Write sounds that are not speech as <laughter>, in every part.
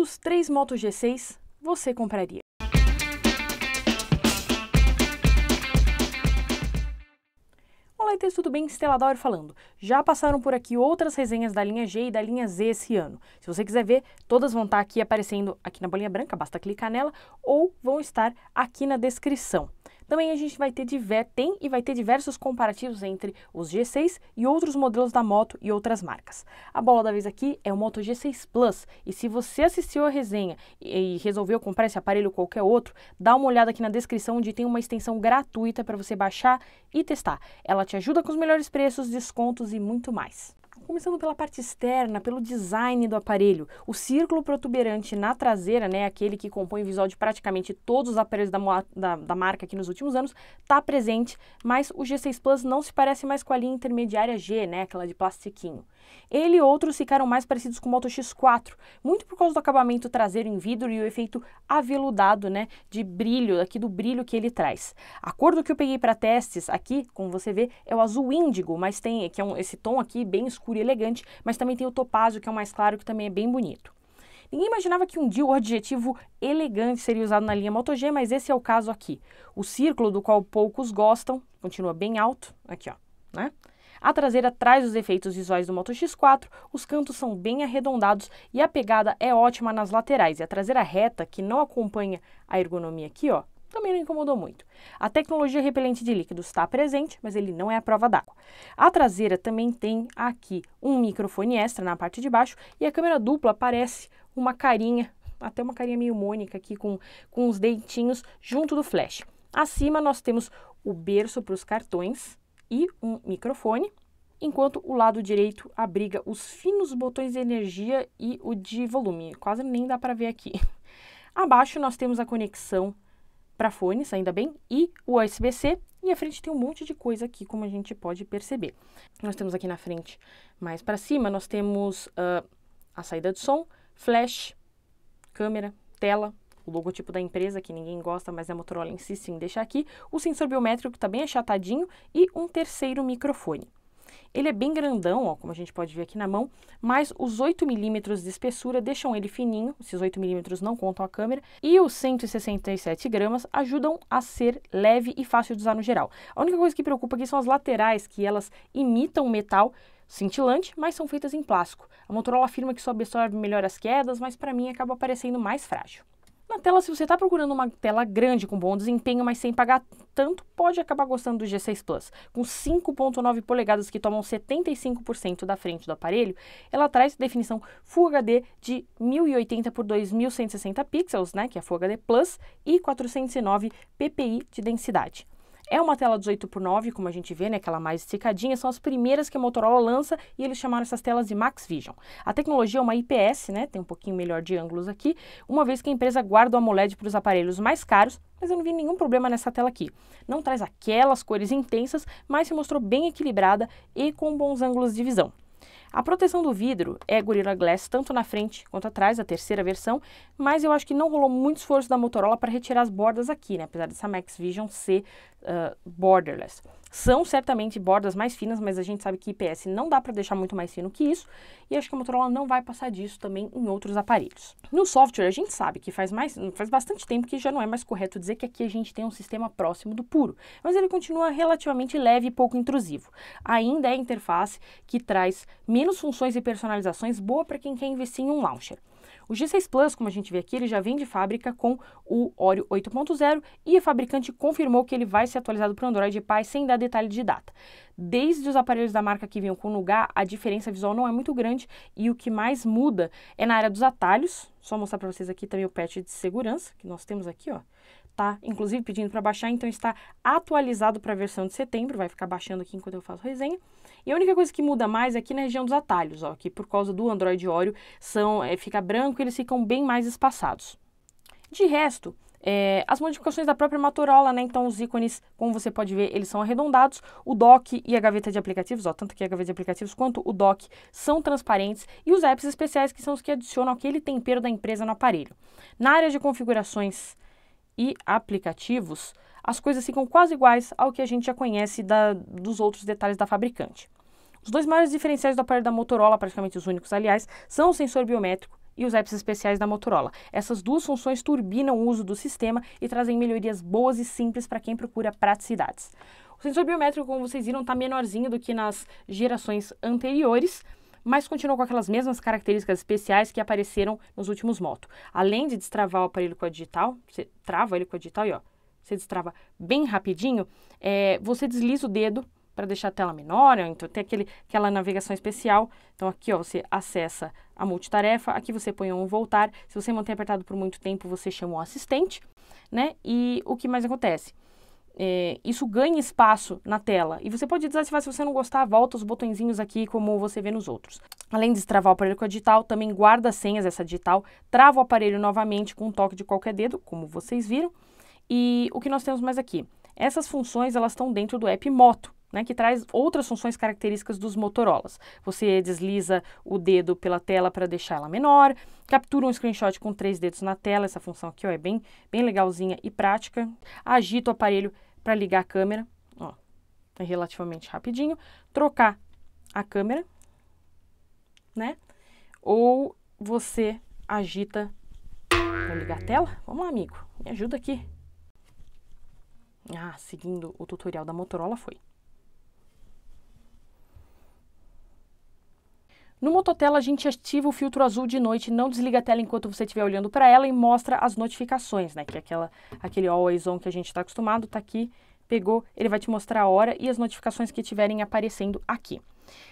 dos três Moto G6 você compraria? Olá, ETs, tudo bem? Estelador falando. Já passaram por aqui outras resenhas da linha G e da linha Z esse ano. Se você quiser ver, todas vão estar aqui aparecendo aqui na bolinha branca, basta clicar nela, ou vão estar aqui na descrição. Também a gente vai ter diver, tem e vai ter diversos comparativos entre os G6 e outros modelos da moto e outras marcas. A bola da vez aqui é o Moto G6 Plus, e se você assistiu a resenha e, e resolveu comprar esse aparelho ou qualquer outro, dá uma olhada aqui na descrição onde tem uma extensão gratuita para você baixar e testar. Ela te ajuda com os melhores preços, descontos e muito mais começando pela parte externa, pelo design do aparelho. O círculo protuberante na traseira, né, aquele que compõe o visual de praticamente todos os aparelhos da, da, da marca aqui nos últimos anos, está presente, mas o G6 Plus não se parece mais com a linha intermediária G, né, aquela de plastiquinho. Ele e outros ficaram mais parecidos com o Moto X4, muito por causa do acabamento traseiro em vidro e o efeito aveludado, né, de brilho, aqui do brilho que ele traz. A cor do que eu peguei para testes aqui, como você vê, é o azul índigo, mas tem que é um, esse tom aqui bem escuro e elegante, mas também tem o topázio, que é o mais claro, que também é bem bonito. Ninguém imaginava que um dia o adjetivo elegante seria usado na linha Moto G, mas esse é o caso aqui. O círculo do qual poucos gostam continua bem alto, aqui ó, né? A traseira traz os efeitos visuais do Moto X4, os cantos são bem arredondados e a pegada é ótima nas laterais. E a traseira reta, que não acompanha a ergonomia aqui, ó, também não incomodou muito. A tecnologia repelente de líquidos está presente, mas ele não é a prova d'água. A traseira também tem aqui um microfone extra na parte de baixo e a câmera dupla parece uma carinha, até uma carinha meio mônica aqui com, com os dentinhos junto do flash. Acima nós temos o berço para os cartões, e um microfone, enquanto o lado direito abriga os finos botões de energia e o de volume. Quase nem dá para ver aqui. <laughs> Abaixo nós temos a conexão para fones, ainda bem, e o USB-C. E à frente tem um monte de coisa aqui, como a gente pode perceber. Nós temos aqui na frente, mais para cima, nós temos uh, a saída de som, flash, câmera, tela, o logotipo da empresa, que ninguém gosta, mas a Motorola insiste em deixar aqui, o sensor biométrico, que está bem achatadinho, e um terceiro microfone. Ele é bem grandão, ó, como a gente pode ver aqui na mão, mas os 8 milímetros de espessura deixam ele fininho, esses 8 milímetros não contam a câmera, e os 167 gramas ajudam a ser leve e fácil de usar no geral. A única coisa que preocupa aqui são as laterais, que elas imitam metal, cintilante, mas são feitas em plástico. A Motorola afirma que só absorve melhor as quedas, mas para mim acaba parecendo mais frágil. Na tela, se você está procurando uma tela grande com bom desempenho, mas sem pagar tanto, pode acabar gostando do G6 Plus. Com 5.9 polegadas que tomam 75% da frente do aparelho, ela traz definição Full HD de 1080 por 2160 pixels, né, que é Full HD Plus, e 409 ppi de densidade. É uma tela 8 por 9, como a gente vê, né, aquela mais esticadinha, são as primeiras que a Motorola lança e eles chamaram essas telas de Max Vision. A tecnologia é uma IPS, né, tem um pouquinho melhor de ângulos aqui, uma vez que a empresa guarda o AMOLED para os aparelhos mais caros, mas eu não vi nenhum problema nessa tela aqui. Não traz aquelas cores intensas, mas se mostrou bem equilibrada e com bons ângulos de visão. A proteção do vidro é Gorilla Glass tanto na frente quanto atrás, a terceira versão, mas eu acho que não rolou muito esforço da Motorola para retirar as bordas aqui, né? apesar dessa Max Vision ser uh, borderless. São certamente bordas mais finas, mas a gente sabe que IPS não dá para deixar muito mais fino que isso, e acho que a Motorola não vai passar disso também em outros aparelhos. No software, a gente sabe que faz, mais, faz bastante tempo que já não é mais correto dizer que aqui a gente tem um sistema próximo do puro, mas ele continua relativamente leve e pouco intrusivo. Ainda é a interface que traz menos funções e personalizações boa para quem quer investir em um launcher. O G6 Plus, como a gente vê aqui, ele já vem de fábrica com o Oreo 8.0 e o fabricante confirmou que ele vai ser atualizado para o Android Pie sem dar detalhe de data. Desde os aparelhos da marca que vinham com o Nougat, a diferença visual não é muito grande e o que mais muda é na área dos atalhos. Só mostrar para vocês aqui também o patch de segurança que nós temos aqui, ó tá? Inclusive pedindo para baixar, então está atualizado para a versão de setembro, vai ficar baixando aqui enquanto eu faço resenha. E a única coisa que muda mais é aqui na região dos atalhos, ó, que por causa do Android Oreo são, é, fica branco e eles ficam bem mais espaçados. De resto, é, as modificações da própria Motorola, né? Então, os ícones, como você pode ver, eles são arredondados. O dock e a gaveta de aplicativos, ó, tanto que a gaveta de aplicativos quanto o dock são transparentes. E os apps especiais, que são os que adicionam aquele tempero da empresa no aparelho. Na área de configurações e aplicativos, as coisas ficam quase iguais ao que a gente já conhece da, dos outros detalhes da fabricante. Os dois maiores diferenciais do aparelho da Motorola, praticamente os únicos, aliás, são o sensor biométrico e os apps especiais da Motorola. Essas duas funções turbinam o uso do sistema e trazem melhorias boas e simples para quem procura praticidades. O sensor biométrico, como vocês viram, está menorzinho do que nas gerações anteriores, mas continua com aquelas mesmas características especiais que apareceram nos últimos Moto. Além de destravar o aparelho com a digital, você trava ele com a digital e ó, você destrava bem rapidinho, é, você desliza o dedo para deixar a tela menor, ou então tem aquele, aquela navegação especial. Então aqui ó, você acessa a multitarefa, aqui você põe um voltar. Se você manter apertado por muito tempo, você chama um assistente, né? E o que mais acontece? É, isso ganha espaço na tela. E você pode desativar se você não gostar, volta os botõezinhos aqui como você vê nos outros. Além de destravar o aparelho com a digital, também guarda senhas essa digital, trava o aparelho novamente com um toque de qualquer dedo, como vocês viram. E o que nós temos mais aqui? Essas funções elas estão dentro do app Moto, né, que traz outras funções características dos Motorolas. Você desliza o dedo pela tela para deixar ela menor, captura um screenshot com três dedos na tela, essa função aqui ó, é bem, bem legalzinha e prática. Agita o aparelho para ligar a câmera, ó, é relativamente rapidinho. Trocar a câmera, né? Ou você agita. para ligar a tela? Vamos lá, amigo, me ajuda aqui. Ah, seguindo o tutorial da Motorola foi. No Mototela, a gente ativa o filtro azul de noite, não desliga a tela enquanto você estiver olhando para ela e mostra as notificações, né? Que é aquela, aquele always on que a gente está acostumado, está aqui pegou, ele vai te mostrar a hora e as notificações que estiverem aparecendo aqui.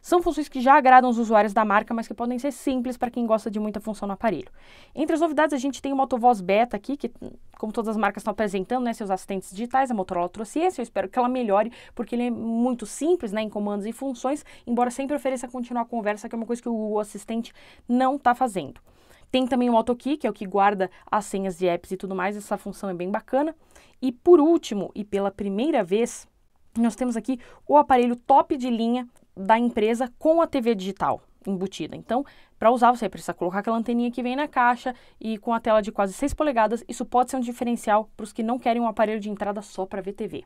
São funções que já agradam os usuários da marca, mas que podem ser simples para quem gosta de muita função no aparelho. Entre as novidades, a gente tem o voz Beta aqui, que como todas as marcas estão apresentando, né, seus assistentes digitais, a Motorola trouxe esse, eu espero que ela melhore, porque ele é muito simples, né, em comandos e funções, embora sempre ofereça continuar a conversa, que é uma coisa que o Google Assistente não está fazendo. Tem também o AutoKey, que é o que guarda as senhas de apps e tudo mais, essa função é bem bacana. E por último, e pela primeira vez, nós temos aqui o aparelho top de linha da empresa com a TV digital embutida. Então, para usar, você precisa colocar aquela anteninha que vem na caixa e com a tela de quase 6 polegadas, isso pode ser um diferencial para os que não querem um aparelho de entrada só para ver TV.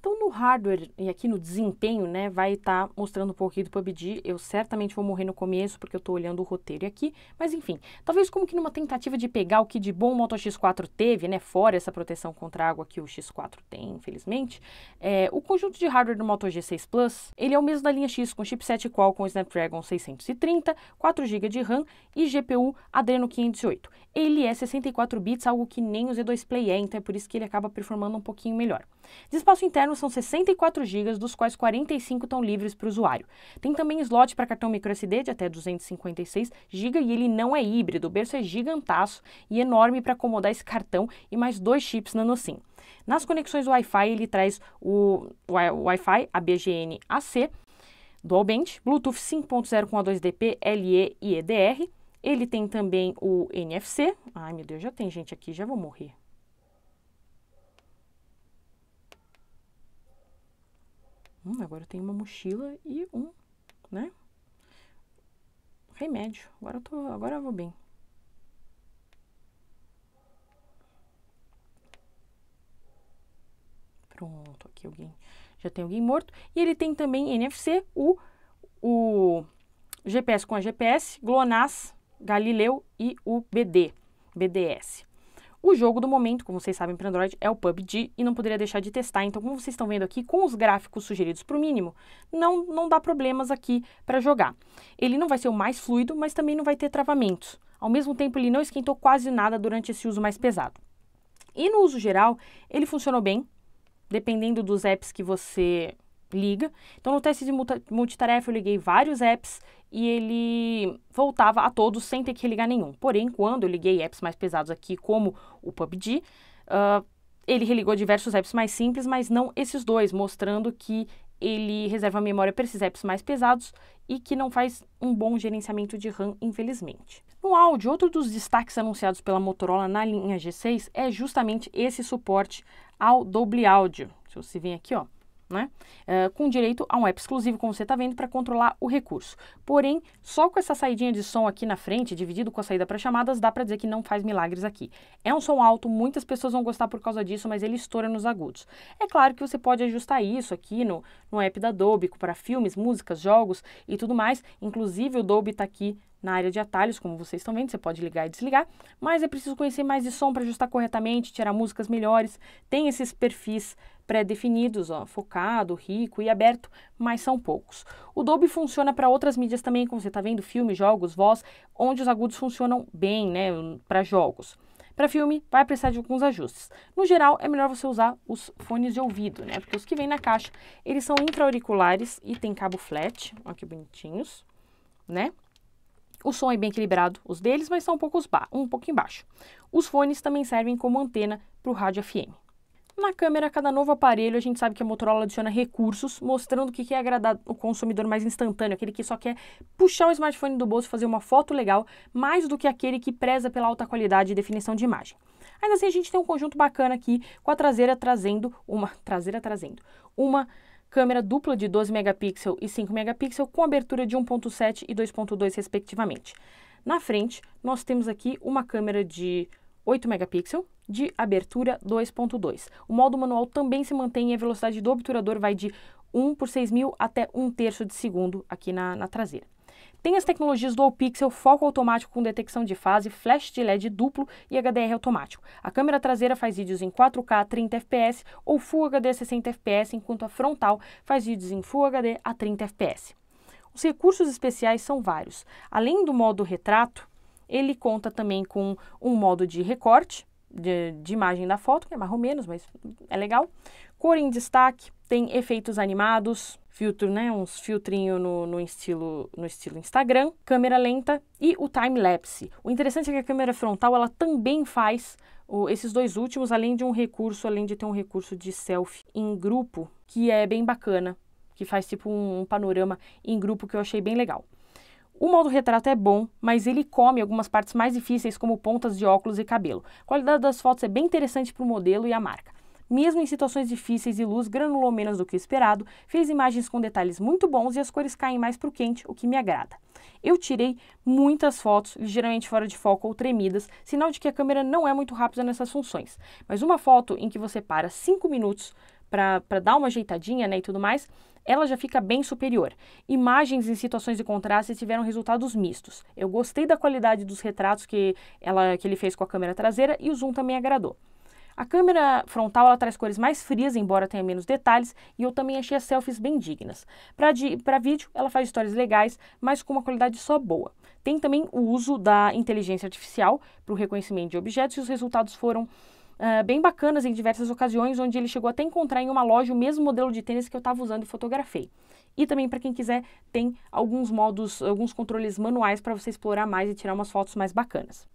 Então, no hardware e aqui no desempenho, né, vai estar tá mostrando um pouquinho do PUBG. Eu certamente vou morrer no começo porque eu estou olhando o roteiro aqui, mas enfim, talvez como que numa tentativa de pegar o que de bom o Moto X4 teve, né, fora essa proteção contra água que o X4 tem, infelizmente, é, o conjunto de hardware do Moto G6 Plus, ele é o mesmo da linha X com chipset Qualcomm Snapdragon 630, 4 GB de RAM e GPU Adreno 508. Ele é 64 bits, algo que nem o Z2 Play é, então é por isso que ele acaba performando um pouquinho melhor. De espaço interno são são 64 GB, dos quais 45 estão livres para o usuário. Tem também slot para cartão microSD de até 256 GB e ele não é híbrido, o berço é gigantaço e enorme para acomodar esse cartão e mais dois chips nanoSIM. Nas conexões Wi-Fi, ele traz o Wi-Fi ABGN AC, dualband, Bluetooth 5.0 com A2DP, LE e EDR. Ele tem também o NFC. Ai, meu Deus, já tem gente aqui, já vou morrer. Hum, agora eu tenho uma mochila e um, né? Remédio. Agora eu tô, agora eu vou bem. Pronto, aqui alguém. Já tem alguém morto. E ele tem também NFC, o, o GPS com a GPS, GLONASS, Galileu e o BD, BDS. O jogo do momento, como vocês sabem para Android, é o PUBG e não poderia deixar de testar. Então, como vocês estão vendo aqui, com os gráficos sugeridos para o mínimo, não, não dá problemas aqui para jogar. Ele não vai ser o mais fluido, mas também não vai ter travamentos. Ao mesmo tempo, ele não esquentou quase nada durante esse uso mais pesado. E no uso geral, ele funcionou bem, dependendo dos apps que você liga. Então, no teste de multitarefa, eu liguei vários apps e ele voltava a todos sem ter que ligar nenhum. Porém, quando eu liguei apps mais pesados aqui, como o PUBG, uh, ah, ele religou diversos apps mais simples, mas não esses dois, mostrando que ele reserva memória para esses apps mais pesados e que não faz um bom gerenciamento de RAM, infelizmente. No áudio, outro dos destaques anunciados pela Motorola na linha G6 é justamente esse suporte ao doble áudio. Se você vem aqui, ó, né? Uh, com direito a um app exclusivo, como você está vendo, para controlar o recurso. Porém, só com essa saidinha de som aqui na frente, dividido com a saída para chamadas, dá para dizer que não faz milagres aqui. É um som alto, muitas pessoas vão gostar por causa disso, mas ele estoura nos agudos. É claro que você pode ajustar isso aqui no, no app da Adobe para filmes, músicas, jogos e tudo mais. Inclusive, o Adobe está aqui na área de atalhos, como vocês estão vendo, você pode ligar e desligar, mas é preciso conhecer mais de som para ajustar corretamente, tirar músicas melhores. Tem esses perfis pré-definidos, focado, rico e aberto, mas são poucos. O Dolby funciona para outras mídias também, como você está vendo, filme, jogos, voz, onde os agudos funcionam bem, né, para jogos. Para filme, vai precisar de alguns ajustes. No geral, é melhor você usar os fones de ouvido, né? Porque os que vêm na caixa, eles são intra-auriculares e tem cabo flat, Olha que bonitinhos, né? O som é bem equilibrado, os deles, mas são um pouco, um pouco embaixo. Os fones também servem como antena para o rádio FM na câmera cada novo aparelho, a gente sabe que a Motorola adiciona recursos, mostrando o que é agradar o consumidor mais instantâneo, aquele que só quer puxar o smartphone do bolso e fazer uma foto legal, mais do que aquele que preza pela alta qualidade e definição de imagem. Ainda assim, a gente tem um conjunto bacana aqui com a traseira trazendo uma traseira trazendo uma câmera dupla de 12 megapixels e 5 megapixels com abertura de 1.7 e 2.2 respectivamente. Na frente, nós temos aqui uma câmera de 8 megapixels de abertura 2.2. O modo manual também se mantém e a velocidade do obturador vai de 1 por 6.000 até 1 terço de segundo aqui na, na traseira. Tem as tecnologias Dual Pixel, foco automático com detecção de fase, flash de LED duplo e HDR automático. A câmera traseira faz vídeos em 4K a 30 fps ou Full HD a 60 fps, enquanto a frontal faz vídeos em Full HD a 30 fps. Os recursos especiais são vários. Além do modo retrato, ele conta também com um modo de recorte de, de imagem da foto, que é mais ou menos, mas é legal. Cor em destaque, tem efeitos animados, filtro, né, uns filtrinho no, no, estilo no estilo Instagram, câmera lenta e o time lapse. O interessante é que a câmera frontal ela também faz o, esses dois últimos, além de um recurso, além de ter um recurso de selfie em grupo, que é bem bacana, que faz tipo um, um panorama em grupo que eu achei bem legal. O modo retrato é bom, mas ele come algumas partes mais difíceis, como pontas de óculos e cabelo. A qualidade das fotos é bem interessante para o modelo e a marca. Mesmo em situações difíceis e luz granulou menos do que o esperado, fez imagens com detalhes muito bons e as cores caem mais para o quente, o que me agrada. Eu tirei muitas fotos, ligeiramente fora de foco ou tremidas, sinal de que a câmera não é muito rápida nessas funções. Mas uma foto em que você para 5 minutos para dar uma ajeitadinha né, e tudo mais, ela já fica bem superior. Imagens em situações de contraste tiveram resultados mistos. Eu gostei da qualidade dos retratos que, ela, que ele fez com a câmera traseira e o zoom também agradou. A câmera frontal ela traz cores mais frias, embora tenha menos detalhes, e eu também achei as selfies bem dignas. Para vídeo, ela faz histórias legais, mas com uma qualidade só boa. Tem também o uso da inteligência artificial para o reconhecimento de objetos e os resultados foram uh, bem bacanas em diversas ocasiões, onde ele chegou até encontrar em uma loja o mesmo modelo de tênis que eu estava usando e fotografei. E também, para quem quiser, tem alguns modos, alguns controles manuais para você explorar mais e tirar umas fotos mais bacanas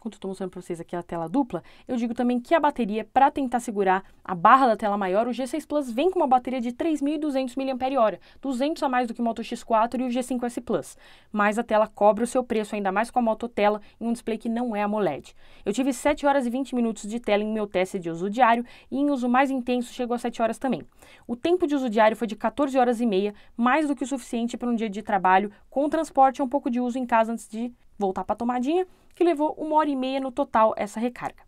quando eu estou mostrando para vocês aqui a tela dupla, eu digo também que a bateria, para tentar segurar a barra da tela maior, o G6 Plus vem com uma bateria de 3.200 mAh, 200 a mais do que o Moto X4 e o G5S Plus. Mas a tela cobra o seu preço ainda mais com a tela em um display que não é AMOLED. Eu tive 7 horas e 20 minutos de tela em meu teste de uso diário e em uso mais intenso chegou a 7 horas também. O tempo de uso diário foi de 14 horas e meia, mais do que o suficiente para um dia de trabalho, com transporte e um pouco de uso em casa antes de voltar para a tomadinha, que levou uma hora e meia no total essa recarga.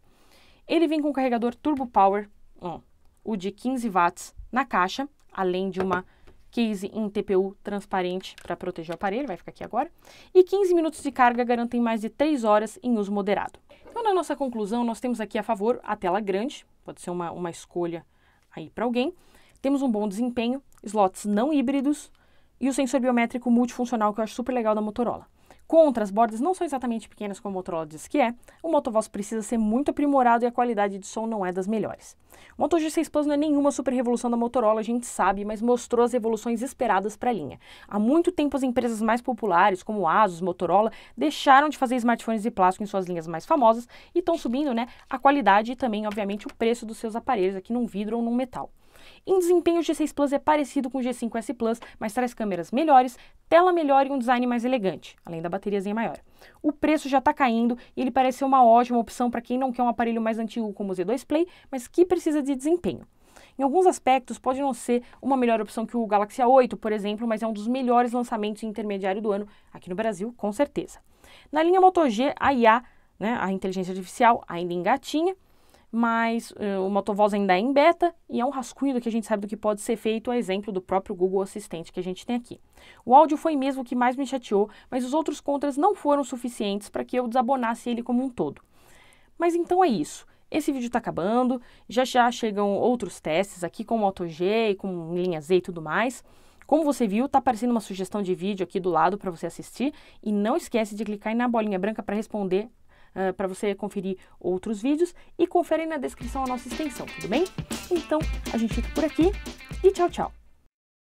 Ele vem com o carregador Turbo Power um, o de 15 watts na caixa, além de uma case em TPU transparente para proteger o aparelho, vai ficar aqui agora, e 15 minutos de carga garantem mais de 3 horas em uso moderado. Então, na nossa conclusão, nós temos aqui a favor a tela grande, pode ser uma, uma escolha aí para alguém, temos um bom desempenho, slots não híbridos e o sensor biométrico multifuncional que eu acho super legal da Motorola. Contra as bordas não são exatamente pequenas como o Motorola diz que é, o Motovoz precisa ser muito aprimorado e a qualidade de som não é das melhores. O Moto G6 Plus não é nenhuma super revolução da Motorola, a gente sabe, mas mostrou as evoluções esperadas para a linha. Há muito tempo as empresas mais populares, como Asus, Motorola, deixaram de fazer smartphones de plástico em suas linhas mais famosas e estão subindo né, a qualidade e também, obviamente, o preço dos seus aparelhos aqui num vidro ou num metal. Em desempenho, o G6 Plus é parecido com o G5S Plus, mas traz câmeras melhores, tela melhor e um design mais elegante, além da bateriazinha maior. O preço já está caindo e ele parece ser uma ótima opção para quem não quer um aparelho mais antigo como o Z2 Play, mas que precisa de desempenho. Em alguns aspectos, pode não ser uma melhor opção que o Galaxy A8, por exemplo, mas é um dos melhores lançamentos intermediário do ano aqui no Brasil, com certeza. Na linha Moto G, a IA, né, a inteligência artificial, ainda engatinha, mas uh, o Motovoz ainda é em beta e é um rascunho do que a gente sabe do que pode ser feito, a exemplo do próprio Google Assistente que a gente tem aqui. O áudio foi mesmo o que mais me chateou, mas os outros contras não foram suficientes para que eu desabonasse ele como um todo. Mas então é isso. Esse vídeo está acabando, já já chegam outros testes aqui com Moto G e com linha Z e tudo mais. Como você viu, está aparecendo uma sugestão de vídeo aqui do lado para você assistir e não esquece de clicar na bolinha branca para responder ah, para você conferir outros vídeos e confere na descrição a nossa extensão, tudo bem? Então, a gente fica por aqui e tchau, tchau!